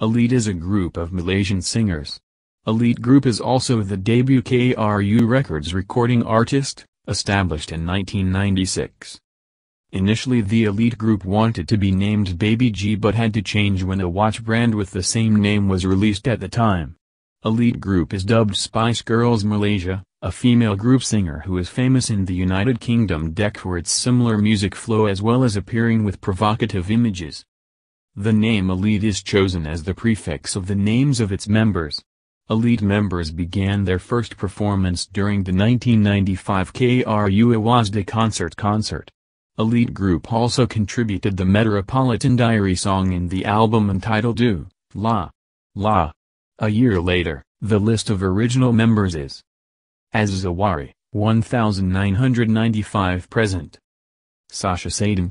Elite is a group of Malaysian singers. Elite Group is also the debut KRU Records recording artist, established in 1996. Initially the Elite Group wanted to be named Baby G but had to change when a watch brand with the same name was released at the time. Elite Group is dubbed Spice Girls Malaysia, a female group singer who is famous in the United Kingdom deck for its similar music flow as well as appearing with provocative images. The name elite is chosen as the prefix of the names of its members. Elite members began their first performance during the 1995 KRU Awazda concert concert. Elite Group also contributed the Metropolitan Diary song in the album entitled Do, La, La. A year later, the list of original members is as Zawari, 1995 present. Sasha Sadin,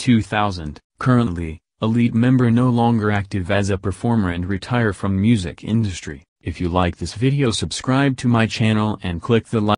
2000, currently, a lead member no longer active as a performer and retire from music industry. If you like this video subscribe to my channel and click the like